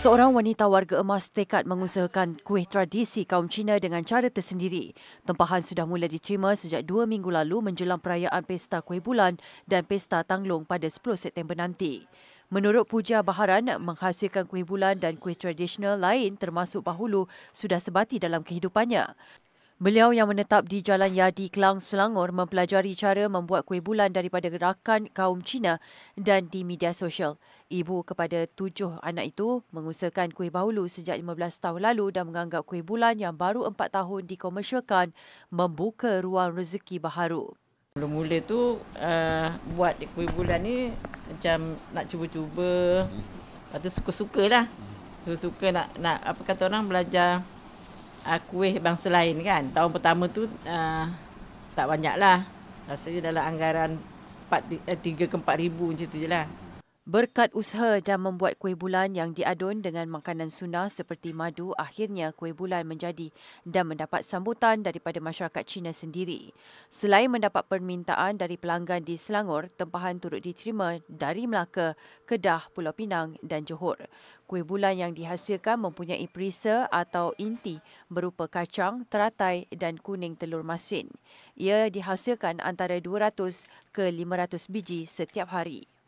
Seorang wanita warga emas tekad mengusahakan kuih tradisi kaum Cina dengan cara tersendiri. Tempahan sudah mula diterima sejak dua minggu lalu menjelang perayaan Pesta Kuih Bulan dan Pesta Tanglong pada 10 September nanti. Menurut Puja Baharan, menghasilkan kuih bulan dan kuih tradisional lain termasuk bahulu sudah sebati dalam kehidupannya. Beliau yang menetap di Jalan Yadi Kelang Selangor mempelajari cara membuat kuih bulan daripada gerakan kaum Cina dan di media sosial. Ibu kepada tujuh anak itu mengusahakan kuih baulu sejak 15 tahun lalu dan menganggap kuih bulan yang baru 4 tahun dikomersialkan membuka ruang rezeki baharu. Mula-mula tu uh, buat kuih bulan ni macam nak cuba-cuba. Lepas tu suka-sukalah. Suka-suka nak, nak apa kata orang belajar uh, eh, kuih bangsa lain kan tahun pertama tu uh, tak banyak lah rasanya dalam anggaran 3 eh, ke 4 ribu macam tu je lah Berkat usaha dan membuat kuih bulan yang diadun dengan makanan sunnah seperti madu, akhirnya kuih bulan menjadi dan mendapat sambutan daripada masyarakat China sendiri. Selain mendapat permintaan dari pelanggan di Selangor, tempahan turut diterima dari Melaka, Kedah, Pulau Pinang dan Johor. Kuih bulan yang dihasilkan mempunyai perisa atau inti berupa kacang, teratai dan kuning telur masin. Ia dihasilkan antara 200 ke 500 biji setiap hari.